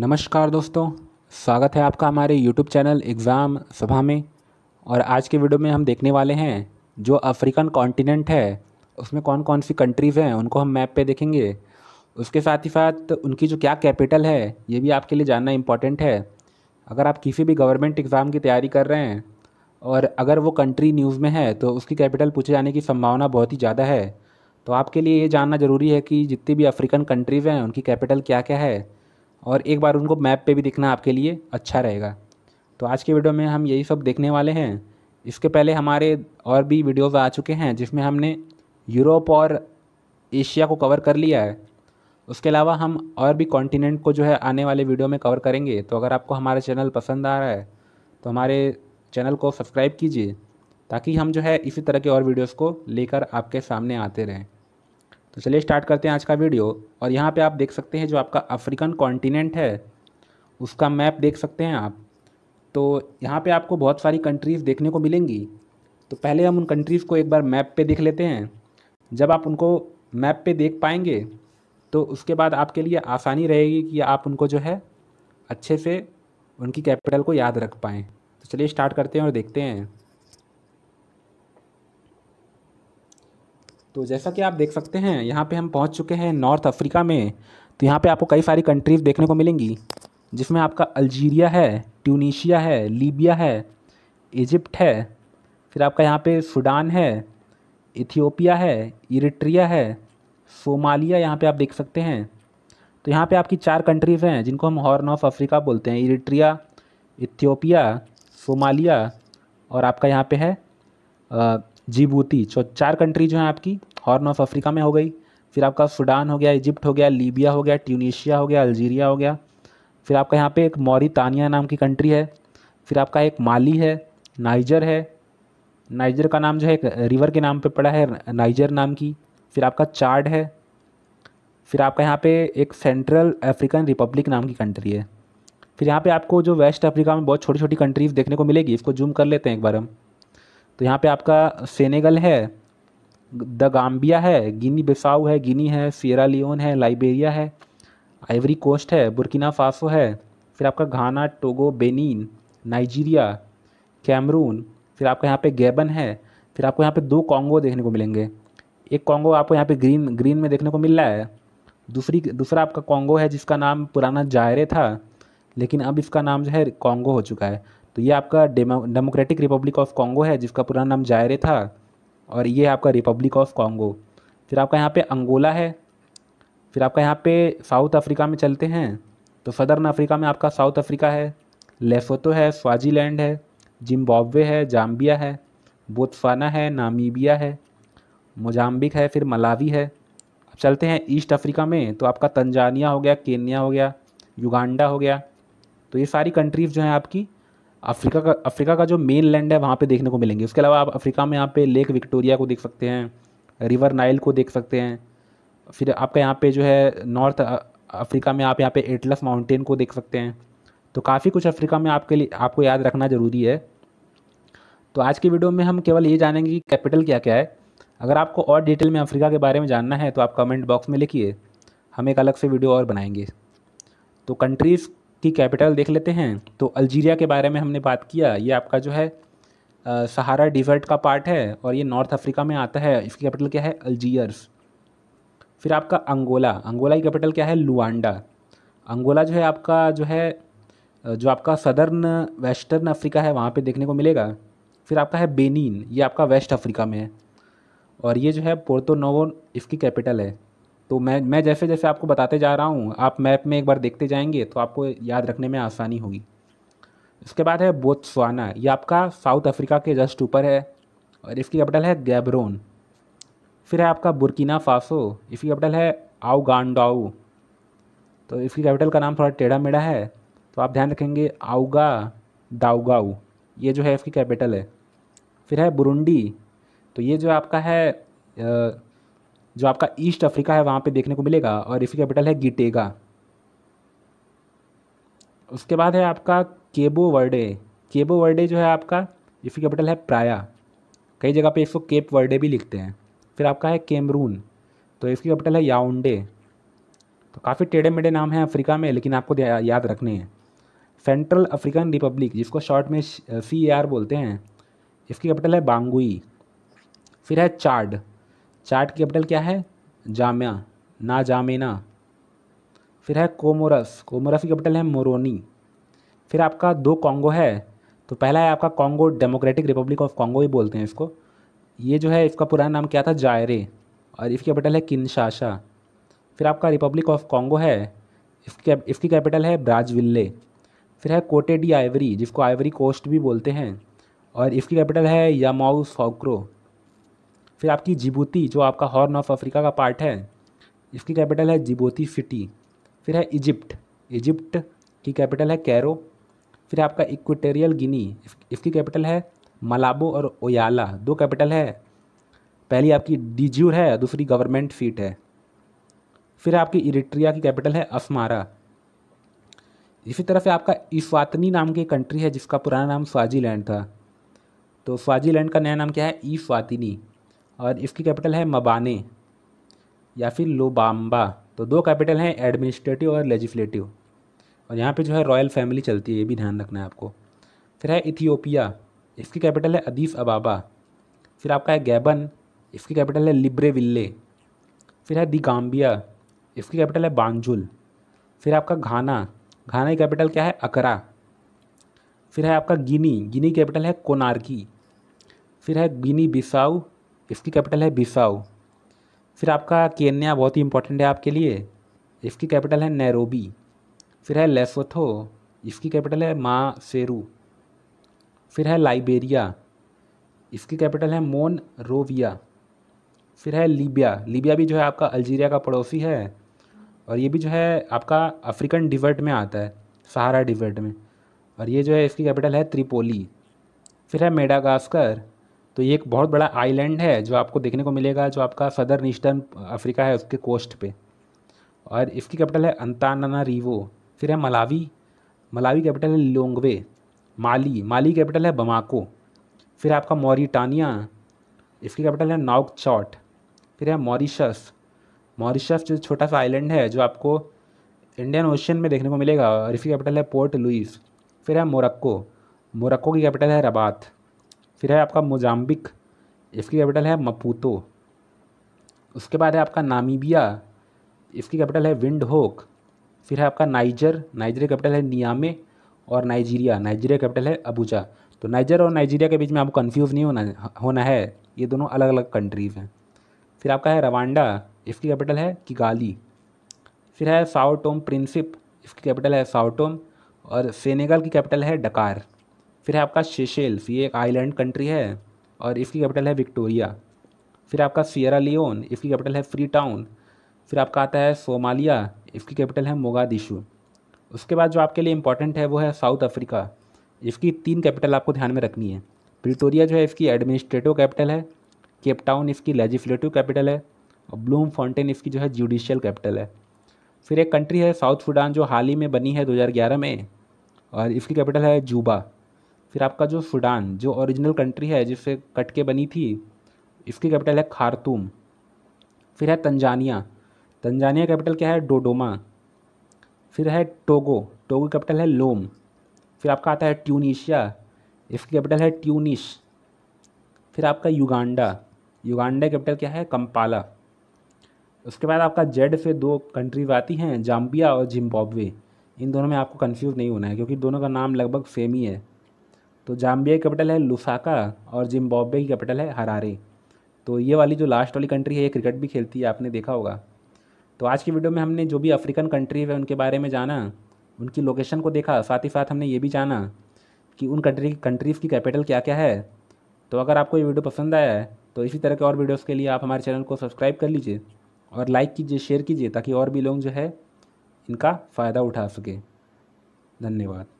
नमस्कार दोस्तों स्वागत है आपका हमारे YouTube चैनल एग्ज़ाम सभा में और आज के वीडियो में हम देखने वाले हैं जो अफ्रीकन कॉन्टिनेंट है उसमें कौन कौन सी कंट्रीज़ हैं उनको हम मैप पे देखेंगे उसके साथ ही साथ उनकी जो क्या कैपिटल है ये भी आपके लिए जानना इम्पॉर्टेंट है अगर आप किसी भी गवर्नमेंट एग्ज़ाम की तैयारी कर रहे हैं और अगर वो कंट्री न्यूज़ में है तो उसकी कैपिटल पूछे जाने की संभावना बहुत ही ज़्यादा है तो आपके लिए ये जानना ज़रूरी है कि जितनी भी अफ्रीकन कंट्रीज़ हैं उनकी कैपिटल क्या क्या है और एक बार उनको मैप पे भी दिखना आपके लिए अच्छा रहेगा तो आज के वीडियो में हम यही सब देखने वाले हैं इसके पहले हमारे और भी वीडियोज़ आ चुके हैं जिसमें हमने यूरोप और एशिया को कवर कर लिया है उसके अलावा हम और भी कॉन्टिनेंट को जो है आने वाले वीडियो में कवर करेंगे तो अगर आपको हमारा चैनल पसंद आ रहा है तो हमारे चैनल को सब्सक्राइब कीजिए ताकि हम जो है इसी तरह के और वीडियोस को लेकर आपके सामने आते रहें तो चलिए स्टार्ट करते हैं आज का वीडियो और यहाँ पे आप देख सकते हैं जो आपका अफ्रीकन कॉन्टिनेंट है उसका मैप देख सकते हैं आप तो यहाँ पे आपको बहुत सारी कंट्रीज़ देखने को मिलेंगी तो पहले हम उन कंट्रीज़ को एक बार मैप पे देख लेते हैं जब आप उनको मैप पे देख पाएंगे तो उसके बाद आपके लिए आसानी रहेगी कि आप उनको जो है अच्छे से उनकी कैपिटल को याद रख पाएँ तो चलिए स्टार्ट करते हैं और देखते हैं तो जैसा कि आप देख सकते हैं यहाँ पे हम पहुँच चुके हैं नॉर्थ अफ्रीका में तो यहाँ पे आपको कई सारी कंट्रीज़ देखने को मिलेंगी जिसमें आपका अल्जीरिया है ट्यूनीशिया है लीबिया है इजिप्ट है फिर आपका यहाँ पे सूडान है इथियोपिया है इरिट्रिया है सोमालिया यहाँ पे आप देख सकते हैं तो यहाँ पे आपकी चार कंट्रीज़ हैं जिनको हम हॉर्न ऑफ अफ्रीका बोलते हैं इरिट्रिया इथियोपिया सोमालिया और आपका यहाँ पे है जिबूती तो चार कंट्री जो हैं आपकी हॉर्न ऑफ अफ्रीका में हो गई फिर आपका सूडान हो गया इजिप्ट हो गया लीबिया हो गया ट्यूनिशिया हो गया अल्जीरिया हो गया फिर आपका यहाँ पे एक मौरीतानिया नाम की कंट्री है फिर आपका एक माली है नाइजर है नाइजर का नाम जो है एक रिवर के नाम पे पड़ा है नाइजर नाम की फिर आपका चार्ड है फिर आपका यहाँ पे एक सेंट्रल अफ्रीकन रिपब्लिक नाम की कंट्री है फिर यहाँ पे आपको जो वेस्ट अफ्रीका में बहुत छोटी छोटी कंट्रीज़ देखने को मिलेगी इसको जूम कर लेते हैं एक बार हम तो यहाँ पे आपका सेनेगल है द गाम्बिया है गिनी बिसाऊ है गिनी है सियरा लियोन है लाइबेरिया है आइवरी कोस्ट है बुरकिना फासो है फिर आपका Ghana Togo Benin Nigeria Cameroon फिर आपका यहाँ पे गैबन है फिर आपको यहाँ पे दो कॉन्गो देखने को मिलेंगे एक कॉन्गो आपको यहाँ पे ग्रीन ग्रीन में देखने को मिल रहा है दूसरी दूसरा आपका कॉन्गो है जिसका नाम पुराना जायरे था लेकिन अब इसका नाम जो है कॉन्गो हो चुका है तो ये आपका डेमोक्रेटिक रिपब्लिक ऑफ कॉन्गो है जिसका पुराना नाम जायरे था और ये है आपका रिपब्लिक ऑफ कॉन्गो फिर आपका यहाँ पे अंगोला है फिर आपका यहाँ पे साउथ अफ्रीका में चलते हैं तो सदर्न अफ्रीका में आपका साउथ अफ्रीका है लेसोतो है स्वाजीलैंड है जिम्बाब्वे है जाम्बिया है बोत्साना है नामीबिया है मोजाम्बिक है फिर मलावी है अब चलते हैं ईस्ट अफ्रीका में तो आपका तंजानिया हो गया केन्या हो गया युगांडा हो गया तो ये सारी कंट्रीज़ जो हैं आपकी अफ्रीका का अफ्रीका का जो मेन लैंड है वहाँ पे देखने को मिलेंगे उसके अलावा आप अफ्रीका में यहाँ पे लेक विक्टोरिया को देख सकते हैं रिवर नाइल को देख सकते हैं फिर आपका यहाँ पे जो है नॉर्थ अफ्रीका में आप यहाँ पे एटलस माउंटेन को देख सकते हैं तो काफ़ी कुछ अफ्रीका में आपके लिए आपको याद रखना ज़रूरी है तो आज की वीडियो में हम केवल ये जानेंगे कि कैपिटल क्या क्या है अगर आपको और डिटेल में अफ्रीका के बारे में जानना है तो आप कमेंट बॉक्स में लिखिए हम एक अलग से वीडियो और बनाएंगे तो कंट्रीज़ की कैपिटल देख लेते हैं तो अल्जीरिया के बारे में हमने बात किया ये आपका जो है सहारा डिज़र्ट का पार्ट है और ये नॉर्थ अफ्रीका में आता है इसकी कैपिटल क्या है अल्जीयर्स फिर आपका अंगोला अंगोला की कैपिटल क्या है लुआंडा अंगोला जो है आपका जो है जो आपका सदर्न वेस्टर्न अफ्रीका है वहाँ पे देखने को मिलेगा फिर आपका है बेनिन ये आपका वेस्ट अफ्रीका में है और ये जो है पोर्तो नोवो इसकी कैपिटल है तो मैं मैं जैसे जैसे आपको बताते जा रहा हूँ आप मैप में एक बार देखते जाएंगे तो आपको याद रखने में आसानी होगी इसके बाद है बोत्सवाना ये आपका साउथ अफ्रीका के जस्ट ऊपर है और इसकी कैपिटल है गैबरोन फिर है आपका बुरकीना फासो इसकी कैपिटल है आउगांडाऊ तो इसकी कैपिटल का नाम थोड़ा टेढ़ा मेढ़ा है तो आप ध्यान रखेंगे आउगा दाउगाऊ ये जो है इसकी कैपिटल है फिर है बुरुंडी तो ये जो आपका है जो आपका ईस्ट अफ्रीका है वहाँ पे देखने को मिलेगा और इसकी कैपिटल है गिटेगा उसके बाद है आपका केबो वर्डे केबो वर्डे जो है आपका इसकी कैपिटल है प्राया कई जगह पे इसको केप वर्डे भी लिखते हैं फिर आपका है केमरून तो इसकी कैपिटल है याउंडे तो काफ़ी टेढ़े मेढ़े नाम हैं अफ्रीका में लेकिन आपको याद रखने हैं सेंट्रल अफ्रीकन रिपब्लिक जिसको शॉर्ट में सी ए आर बोलते हैं इसकी कैपिटल है बांगुई फिर है चार्ड चार्ट कैपिटल क्या है जामिया ना जामिना फिर है कोमोरस कोमोरस की कैपिटल है मोरोनी फिर आपका दो कॉन्गो है तो पहला है आपका Congo Democratic Republic of Congo ही बोलते हैं इसको ये जो है इसका पुराना नाम क्या था जायरे और इसकी कैपिटल है किनशाशा फिर आपका रिपब्लिक ऑफ कॉन्गो है इसकी इसकी कैपिटल है ब्राजविल्ले फिर है कोटे डी आइवरी जिसको आइवरी कोस्ट भी बोलते हैं और इसकी कैपिटल है यामाउ सोक्रो फिर आपकी जिबूती जो आपका हॉर्न ऑफ अफ्रीका का पार्ट है इसकी कैपिटल है जिबूती सिटी फिर है इजिप्ट इजिप्ट की कैपिटल है कैरो फिर आपका इक्वेटेरियल गिनी इसकी कैपिटल है मलाबो और ओयाला दो कैपिटल है पहली आपकी डिज्यूर है दूसरी गवर्नमेंट सीट है फिर आपकी इरिट्रिया की कैपिटल है अस्मारा इसी तरह से आपका इस्वातनी नाम की कंट्री है जिसका पुराना नाम स्वाजीलैंड था तो स्वाजीलैंड का नया नाम क्या है ई स्वातिनी और इसकी कैपिटल है मबाने या फिर लोबाम्बा तो दो कैपिटल हैं एडमिनिस्ट्रेटिव और लेजिस्लेटिव और यहाँ पे जो है रॉयल फैमिली चलती है ये भी ध्यान रखना है आपको फिर है इथियोपिया इसकी कैपिटल है अदीस अबाबा फिर आपका है गैबन इसकी कैपिटल है लिब्रेविल्ले फिर है दी गाम्बिया इसकी कैपिटल है बांजुल फिर आपका घाना घाना की कैपिटल क्या है अकरा फिर है आपका गिनी गिनी कैपिटल है कोनार्की फिर है गिनी बिसाऊ इसकी कैपिटल है बिसाओ फिर आपका केन्या बहुत ही इंपॉर्टेंट है आपके लिए इसकी कैपिटल है नैरोबी फिर है लेसोथो इसकी कैपिटल है मा सेरू फिर है लाइबेरिया इसकी कैपिटल है मोन रोविया फिर है लीबिया लीबिया भी जो है आपका अल्जीरिया का पड़ोसी है और ये भी जो है आपका अफ्रीकन डिवर्ट में आता है सहारा डिवर्ट में और ये जो है इसकी कैपिटल है त्रिपोली फिर है मेडागास्कर तो ये एक बहुत बड़ा आइलैंड है जो आपको देखने को मिलेगा जो आपका सदर ईस्टर्न अफ्रीका है उसके कोस्ट पे और इसकी कैपिटल है अंताना रिवो फिर है मलावी मलावी कैपिटल है लोंगवे माली माली कैपिटल है बमाको फिर आपका मोरिटानिया इसकी कैपिटल है नाउक चौट फिर है मॉरिशस मॉरिशस जो छोटा सा आइलैंड है जो आपको इंडियन ओशन में देखने को मिलेगा और इसकी कैपिटल है पोर्ट लुइस फिर है मोरक्को मोरक्को की कैपिटल है रबात फिर है आपका मोजाम्बिक इसकी कैपिटल है मपूतो उसके बाद है आपका नामीबिया इसकी कैपिटल है विंड होक फिर है आपका नाइजर नाइजर कैपिटल है नियामे और नाइजीरिया नाइजीरिया कैपिटल है अबूजा तो नाइजर और नाइजीरिया के बीच में आपको कन्फ्यूज़ नहीं होना होना है ये दोनों अलग अलग कंट्रीज़ हैं फिर आपका है रवांडा इसकी कैपिटल है किगाली फिर है साओटोम प्रिंसिप इसकी कैपिटल है साओटोम और सेनेगल की कैपिटल है डकार फिर है आपका शेशेल्स ये एक आइलैंड कंट्री है और इसकी कैपिटल है विक्टोरिया फिर आपका सियरा लियोन इसकी कैपिटल है फ्री टाउन फिर आपका आता है सोमालिया इसकी कैपिटल है मोगादिशु उसके बाद जो आपके लिए इंपॉर्टेंट है वो है साउथ अफ्रीका इसकी तीन कैपिटल आपको ध्यान में रखनी है प्रिटोरिया जो है इसकी एडमिनिस्ट्रेटिव कैपिटल है केप टाउन इसकी लेजिस्लेटिव कैपिटल है और ब्लूम फाउंटेन इसकी जो है जुडिशियल कैपिटल है फिर एक कंट्री है साउथ सूडान जो हाल ही में बनी है 2011 में और इसकी कैपिटल है जूबा फिर आपका जो सूडान जो ओरिजिनल कंट्री है जिससे कट के बनी थी इसकी कैपिटल है खारतूम फिर है तंजानिया तंजानिया कैपिटल क्या है डोडोमा फिर है टोगो टोगो कैपिटल है लोम फिर आपका आता है ट्यूनिशिया इसकी कैपिटल है ट्यूनिश फिर आपका युगांडा युगांडा कैपिटल क्या है कंपाला उसके बाद आपका जेड से दो कंट्रीज आती हैं जाम्बिया और जिम्बाब्वे इन दोनों में आपको कन्फ्यूज़ नहीं होना है क्योंकि दोनों का नाम लगभग सेम ही है तो जाम्बिया की कैपिटल है लुसाका और जिम्बाब्वे की कैपिटल है हरारे तो ये वाली जो लास्ट वाली कंट्री है ये क्रिकेट भी खेलती है आपने देखा होगा तो आज की वीडियो में हमने जो भी अफ्रीकन कंट्री है उनके बारे में जाना उनकी लोकेशन को देखा साथ ही साथ हमने ये भी जाना कि उन कंट्री कंट्रीज़ की कैपिटल क्या क्या है तो अगर आपको ये वीडियो पसंद आया है तो इसी तरह के और वीडियोस के लिए आप हमारे चैनल को सब्सक्राइब कर लीजिए और लाइक कीजिए शेयर कीजिए ताकि और भी लोग जो है इनका फ़ायदा उठा सके धन्यवाद